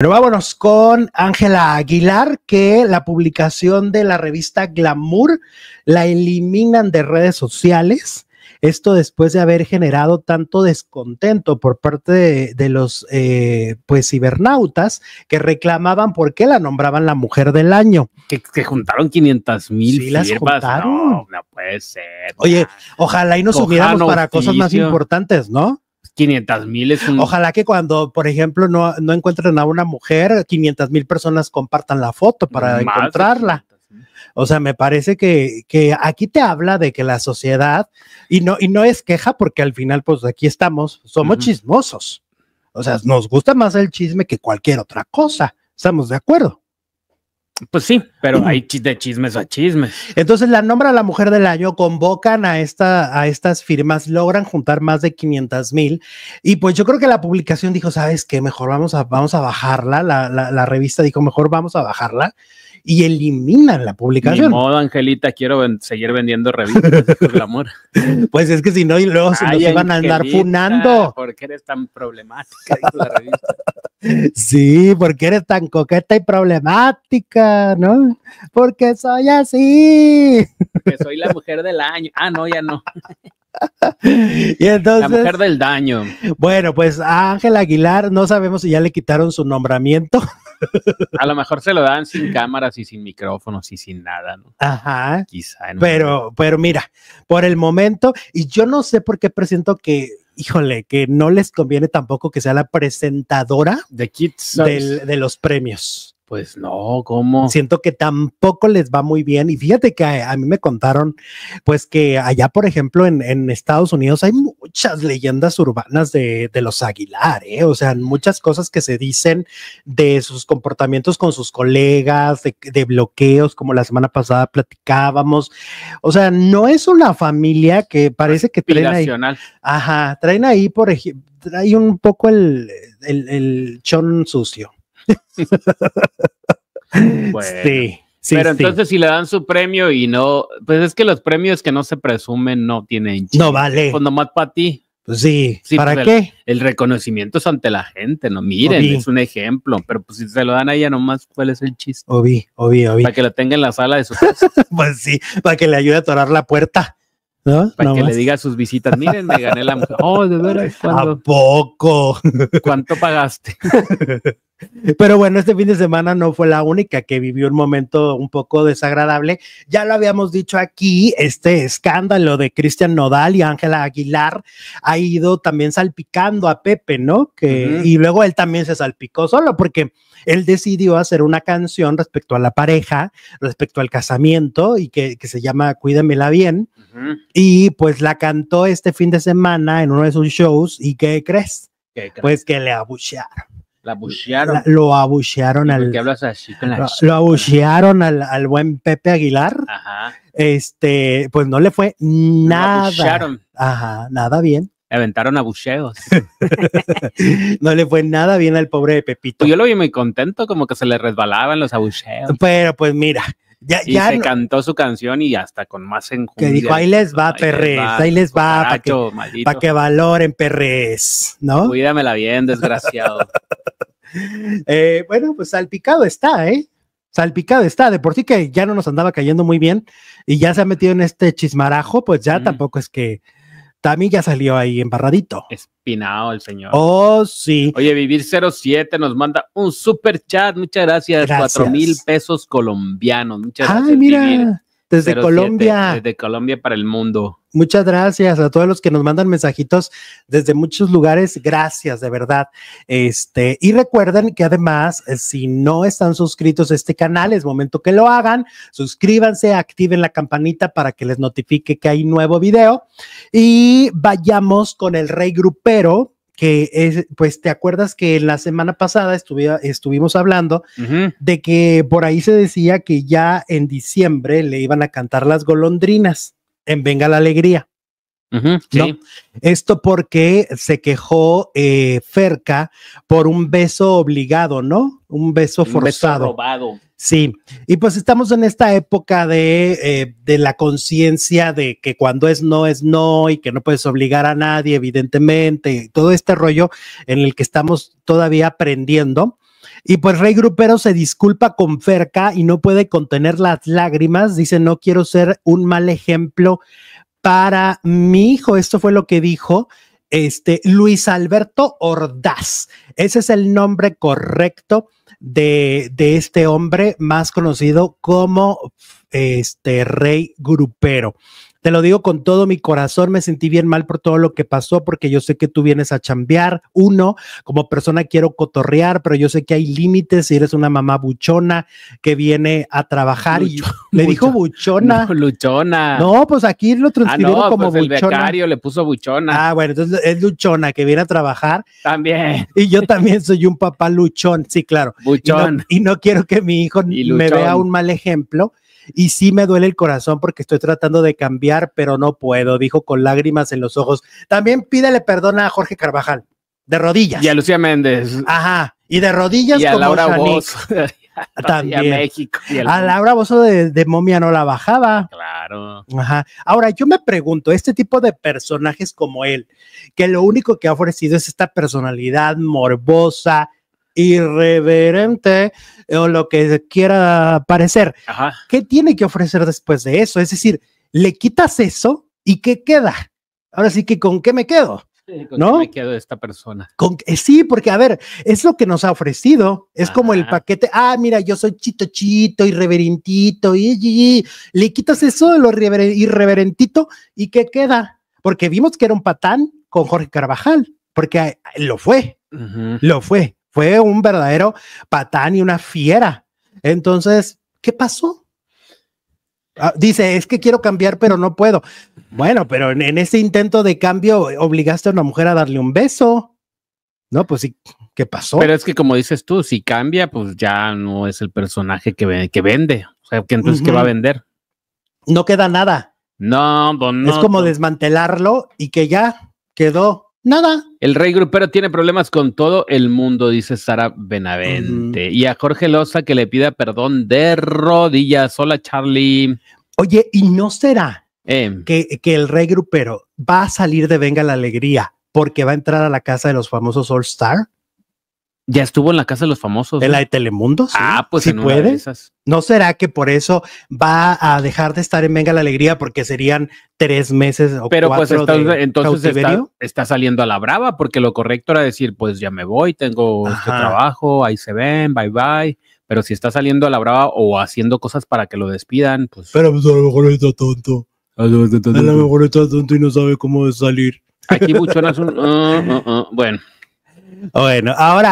Pero vámonos con Ángela Aguilar, que la publicación de la revista Glamour la eliminan de redes sociales. Esto después de haber generado tanto descontento por parte de, los eh, pues cibernautas que reclamaban por qué la nombraban la mujer del año. Que, juntaron 500 mil. Sí, las juntaron. No, puede ser. Oye, ojalá y nos sumiéramos para cosas más importantes, ¿no? 500 mil es un... Ojalá que cuando, por ejemplo, no, no encuentren a una mujer, 500 mil personas compartan la foto para encontrarla. O sea, me parece que, aquí te habla de que la sociedad, y no, y no es queja porque al final, pues aquí estamos, somos chismosos. O sea, nos gusta más el chisme que cualquier otra cosa. Estamos de acuerdo. Pues sí, pero hay chis de chismes a chismes. Entonces la nombra a la mujer del año, convocan a, esta, a estas firmas, logran juntar más de 500 mil y pues yo creo que la publicación dijo, sabes qué, mejor vamos a, vamos a bajarla, la, la, la revista dijo, mejor vamos a bajarla y eliminan la publicación. Ni modo, Angelita, quiero seguir vendiendo revistas por el amor. Pues es que si no, y luego se nos iban a andar funando. ...porque eres tan problemática? sí, porque eres tan coqueta y problemática, ¿no? Porque soy así. Que soy la mujer del año. Ah, no, ya no. y la mujer del daño. Bueno, pues a Ángel Aguilar no sabemos si ya le quitaron su nombramiento. A lo mejor se lo dan sin cámaras y sin micrófonos y sin nada, ¿no? Ajá. Quizá. Pero, pero mira, por el momento, y yo no sé por qué presento que, híjole, que no les conviene tampoco que sea la presentadora de Kids de los premios. Pues no, ¿cómo? Siento que tampoco les va muy bien. Y fíjate que a, mí me contaron, pues que allá, por ejemplo, en, Estados Unidos hay muchas leyendas urbanas de, los Aguilar, ¿eh? o sea, muchas cosas que se dicen de sus comportamientos con sus colegas, de, bloqueos, como la semana pasada platicábamos. O sea, no es una familia que parece que traen ahí. Ajá, traen ahí, por ejemplo, trae un poco el, el, el chon sucio. Sí. pero entonces si le dan su premio y no, pues es que los premios que no se presumen no tienen chiste. No vale. cuando pues más para ti. Pues sí. sí ¿Para pues qué? El, reconocimiento es ante la gente, no miren, es un ejemplo, pero pues si se lo dan a ella nomás, ¿cuál es el chiste? ovi, obvi, obvi. Para que lo tenga en la sala de su casa. pues sí, para que le ayude a atorar la puerta. ¿No? Para que le diga sus visitas, miren, me gané la mujer. Oh, de veras. ¿A poco? ¿Cuánto pagaste? Pero bueno, este fin de semana no fue la única que vivió un momento un poco desagradable. Ya lo habíamos dicho aquí, este escándalo de Cristian Nodal y Ángela Aguilar ha ido también salpicando a Pepe, ¿no? Que, Y luego él también se salpicó solo porque él decidió hacer una canción respecto a la pareja, respecto al casamiento y que, que se llama Cuídamela bien. Y pues la cantó este fin de semana en uno de sus shows. ¿Y qué crees? Pues que le abuchearon. La abuchearon. lo abuchearon al. así la lo, al, buen Pepe Aguilar. Ajá. Este, pues no le fue nada. Ajá, nada bien. Aventaron abucheos. no le fue nada bien al pobre Pepito. Pues, yo lo vi muy contento, como que se le resbalaban los abucheos. Pero pues mira, ya, y se cantó su canción y hasta con más enjundia. Que dijo, ahí les va, perrez ahí les va, para que, pa que, valoren, perres, ¿no? Cuídamela bien, desgraciado. Eh, bueno, pues salpicado está, ¿eh? salpicado está, de por sí que ya no nos andaba cayendo muy bien y ya se ha metido en este chismarajo, pues ya tampoco es que Tami ya salió ahí embarradito. Espinado el señor. Oh, sí. Oye, Vivir 07 nos manda un super chat. Muchas gracias. Cuatro mil pesos colombianos. Muchas gracias. Ay, mira desde Colombia. Desde Colombia para el mundo. Muchas gracias a todos los que nos mandan mensajitos desde muchos lugares. Gracias, de verdad. Este, y recuerden que además, eh, si no están suscritos a este canal, es momento que lo hagan. Suscríbanse, activen la campanita para que les notifique que hay nuevo video. Y vayamos con el Rey Grupero que es, pues te acuerdas que la semana pasada estuvimos hablando de que por ahí se decía que ya en diciembre le iban a cantar las golondrinas en Venga la Alegría. Esto porque se quejó eh, Ferca por un beso obligado, ¿no? Un beso forzado. robado. Sí, y pues estamos en esta época de, eh, de la conciencia de que cuando es no es no y que no puedes obligar a nadie, evidentemente, todo este rollo en el que estamos todavía aprendiendo. Y pues Rey Grupero se disculpa con Ferca y no puede contener las lágrimas. Dice, no quiero ser un mal ejemplo para mi hijo. Esto fue lo que dijo este Luis Alberto Ordaz. Ese es el nombre correcto de, de este hombre más conocido como este rey grupero. Te lo digo con todo mi corazón, me sentí bien mal por todo lo que pasó, porque yo sé que tú vienes a chambear. Uno, como persona quiero cotorrear, pero yo sé que hay límites si eres una mamá buchona que viene a trabajar. y le dijo buchona. No, luchona. No, pues aquí lo ah, transcribieron como pues le puso buchona. Ah, bueno, entonces es luchona que viene a trabajar. También. Y yo también soy un papá luchón, sí, claro. Buchón. Y no, y no quiero que mi hijo me vea un mal ejemplo y sí me duele el corazón porque estoy tratando de cambiar, pero no puedo, dijo con lágrimas en los ojos. También pídele perdón a Jorge Carvajal, de rodillas. Y a Lucía Méndez. Ajá, y de rodillas y a Laura Bozo. También. a México. Laura Bozo de, de momia no la bajaba. Claro. Ajá. Ahora, yo me pregunto, este tipo de personajes como él, que lo único que ha ofrecido es esta personalidad morbosa, irreverente eh, o lo que quiera parecer. ¿Qué tiene que ofrecer después de eso? Es decir, le quitas eso y ¿qué queda? Ahora sí que con qué me quedo. ¿No? me quedo esta persona? Con, sí, porque a ver, es lo que nos ha ofrecido. Es como el paquete. Ah, mira, yo soy chito chito, irreverentito, y, y, y. le quitas eso de lo irreverentito y ¿qué queda? Porque vimos que era un patán con Jorge Carvajal, porque eh, lo fue, lo fue fue un verdadero patán y una fiera. Entonces, ¿qué pasó? Ah, dice, es que quiero cambiar, pero no puedo. Bueno, pero en, ese intento de cambio obligaste a una mujer a darle un beso. No, pues sí, ¿qué pasó? Pero es que como dices tú, si cambia, pues ya no es el personaje que, que vende. O sea, que entonces, ¿qué va a vender? No queda nada. No, pues, no. Es como pues. desmantelarlo y que ya quedó Nada. El rey grupero tiene problemas con todo el mundo, dice Sara Benavente. Y a Jorge Loza que le pida perdón de rodillas. Hola, Charlie. Oye, ¿y no será eh. que, que, el rey grupero va a salir de Venga la Alegría porque va a entrar a la casa de los famosos All Star? Ya estuvo en la casa de los famosos. ¿En la de Telemundo? Ah, pues si puede. ¿No será que por eso va a dejar de estar en Venga la Alegría porque serían tres meses o Pero pues, cuatro pues entonces está, saliendo a la brava porque lo correcto era decir, pues ya me voy, tengo este trabajo, ahí se ven, bye bye. Pero si está saliendo a la brava o haciendo cosas para que lo despidan, pues. Pero pues, a lo mejor está tonto. A lo mejor está tonto, tonto y no sabe cómo salir. Aquí Buchona es un. Ah, ah, ah, bueno. Bueno, ahora